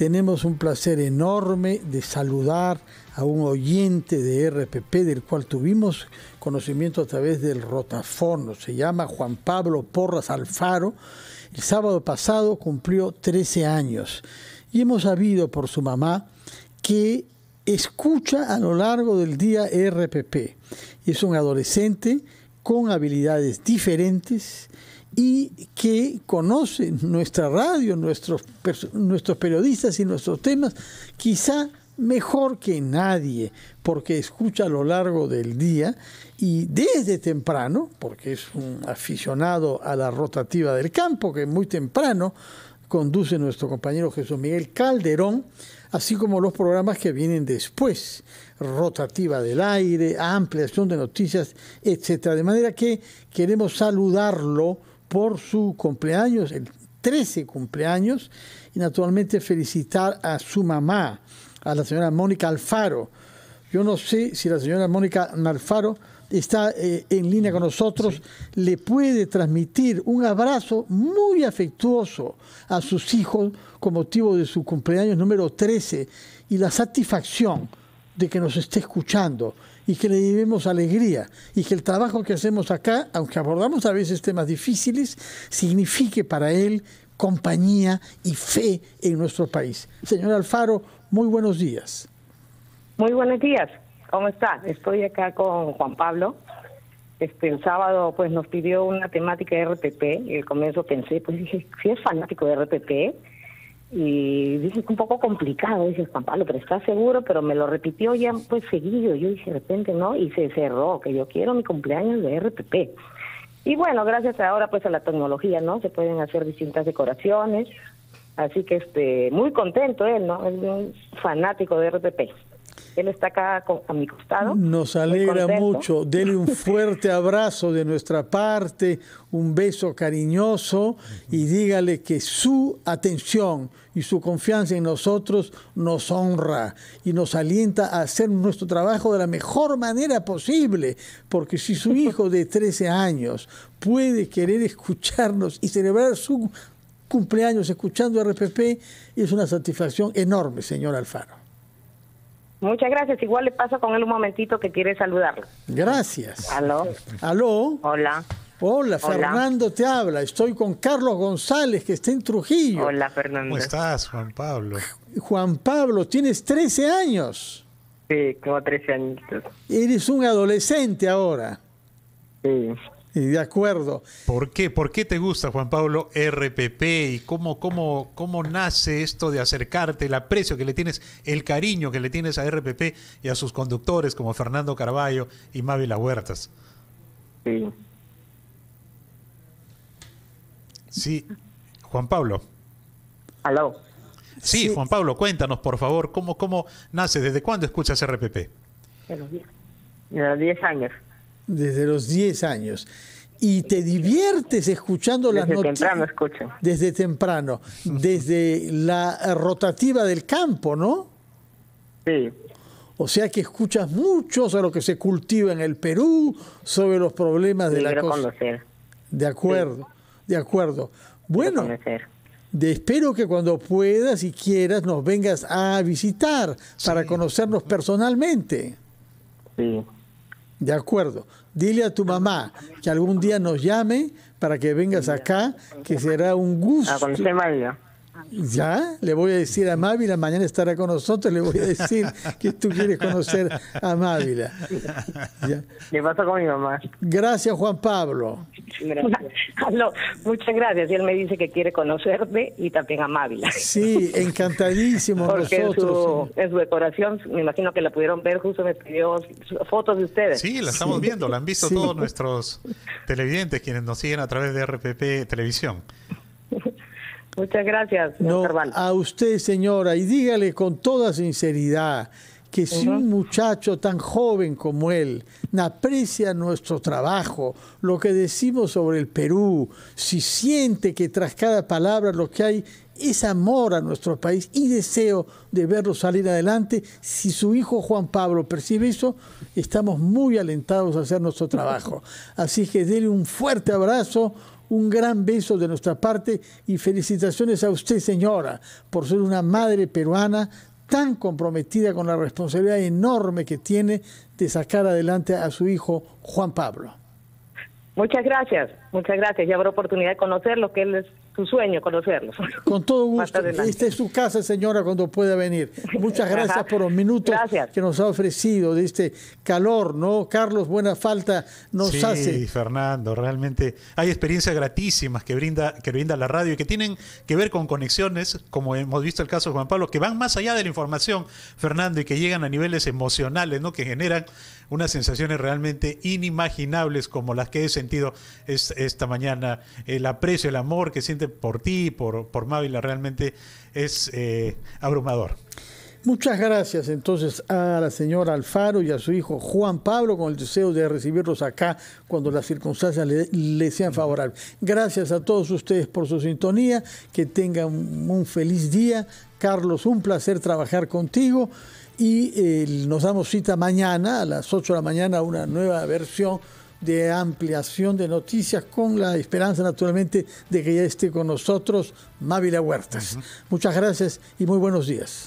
Tenemos un placer enorme de saludar a un oyente de RPP del cual tuvimos conocimiento a través del rotafono. Se llama Juan Pablo Porras Alfaro. El sábado pasado cumplió 13 años y hemos sabido por su mamá que escucha a lo largo del día RPP. Es un adolescente con habilidades diferentes y que conoce nuestra radio, nuestros, nuestros periodistas y nuestros temas, quizá mejor que nadie, porque escucha a lo largo del día y desde temprano, porque es un aficionado a la rotativa del campo, que es muy temprano conduce nuestro compañero Jesús Miguel Calderón, así como los programas que vienen después, rotativa del aire, ampliación de noticias, etcétera. De manera que queremos saludarlo por su cumpleaños, el 13 cumpleaños, y naturalmente felicitar a su mamá, a la señora Mónica Alfaro. Yo no sé si la señora Mónica Alfaro está eh, en línea con nosotros, le puede transmitir un abrazo muy afectuoso a sus hijos con motivo de su cumpleaños número 13 y la satisfacción de que nos esté escuchando y que le llevemos alegría y que el trabajo que hacemos acá, aunque abordamos a veces temas difíciles, signifique para él compañía y fe en nuestro país. Señor Alfaro, muy buenos días. Muy buenos días. ¿Cómo está? Estoy acá con Juan Pablo. Este, el sábado pues nos pidió una temática de RPP y al comienzo pensé, pues dije, si es fanático de RPP, y dije, un poco complicado, dice Juan Pablo, pero está seguro, pero me lo repitió ya pues seguido, yo dije de repente no, y se cerró, que yo quiero mi cumpleaños de RPP. Y bueno, gracias ahora pues a la tecnología, ¿no? Se pueden hacer distintas decoraciones, así que este, muy contento él, ¿no? Es un fanático de RPP. Él está acá a mi costado. Nos alegra mucho. Dele un fuerte abrazo de nuestra parte, un beso cariñoso y dígale que su atención y su confianza en nosotros nos honra y nos alienta a hacer nuestro trabajo de la mejor manera posible, porque si su hijo de 13 años puede querer escucharnos y celebrar su cumpleaños escuchando RPP, es una satisfacción enorme, señor Alfaro. Muchas gracias. Igual le paso con él un momentito que quiere saludarlo. Gracias. Aló. Aló. Hola. Hola, Fernando te habla. Estoy con Carlos González, que está en Trujillo. Hola, Fernando. ¿Cómo estás, Juan Pablo? Juan Pablo, tienes 13 años. Sí, como 13 años. Eres un adolescente ahora. Sí. Y de acuerdo. ¿Por qué? ¿Por qué te gusta, Juan Pablo, RPP? ¿Y cómo, cómo, cómo nace esto de acercarte, el aprecio que le tienes, el cariño que le tienes a RPP y a sus conductores como Fernando Carballo y Mávila Huertas? Sí. Juan Pablo. Aló. Sí, Juan Pablo, cuéntanos, por favor, ¿cómo, cómo nace? ¿Desde cuándo escuchas RPP? De los 10 años desde los 10 años. Y te diviertes escuchando las Desde temprano escucho. Desde temprano, desde la rotativa del campo, ¿no? Sí. O sea que escuchas mucho sobre lo que se cultiva en el Perú, sobre los problemas de la cosa. Conocer. De acuerdo, de acuerdo. Bueno, de, espero que cuando puedas y quieras nos vengas a visitar para conocernos personalmente. Sí. De acuerdo. Dile a tu mamá que algún día nos llame para que vengas acá, que será un ah, gusto. Ya, le voy a decir a Mávila, mañana estará con nosotros, le voy a decir que tú quieres conocer a Mávila. Ya. Le paso con mi mamá. Gracias, Juan Pablo. muchas gracias. Y él me dice que quiere conocerme y también a Mávila. Sí, encantadísimo. Porque nosotros. En, su, decoración, me imagino que la pudieron ver, justo me pidió fotos de ustedes. Sí, la estamos viendo, la han visto todos nuestros televidentes, quienes nos siguen a través de RPP Televisión. Muchas gracias, A usted, señora, y dígale con toda sinceridad que si un muchacho tan joven como él aprecia nuestro trabajo, lo que decimos sobre el Perú, si siente que tras cada palabra lo que hay es amor a nuestro país y deseo de verlo salir adelante, si su hijo Juan Pablo percibe eso, estamos muy alentados a hacer nuestro trabajo. Así que dele un fuerte abrazo, un gran beso de nuestra parte y felicitaciones a usted, señora, por ser una madre peruana tan comprometida con la responsabilidad enorme que tiene de sacar adelante a su hijo Juan Pablo. Muchas gracias, muchas gracias. Ya habrá oportunidad de conocerlo, que él es un sueño conocerlos. Con todo gusto. Esta es su casa, señora, cuando pueda venir. Muchas gracias por los minutos que nos ha ofrecido de este calor, ¿no? Carlos, buena falta nos hace. Sí, Fernando, realmente hay experiencias gratísimas que brinda, que brinda la radio y que tienen que ver con conexiones, como hemos visto el caso de Juan Pablo, que van más allá de la información, Fernando, y que llegan a niveles emocionales, ¿no? Que generan unas sensaciones realmente inimaginables como las que he sentido esta mañana. El aprecio, el amor que siento por ti, por, por Mávila, realmente es eh, abrumador. Muchas gracias entonces a la señora Alfaro y a su hijo Juan Pablo con el deseo de recibirlos acá cuando las circunstancias les sean favorables. Gracias a todos ustedes por su sintonía, que tengan un, feliz día. Carlos, un placer trabajar contigo y eh, nos damos cita mañana a las 8 de la mañana a una nueva versión de ampliación de noticias con la esperanza naturalmente de que ya esté con nosotros Mávila Huertas. Muchas gracias y muy buenos días.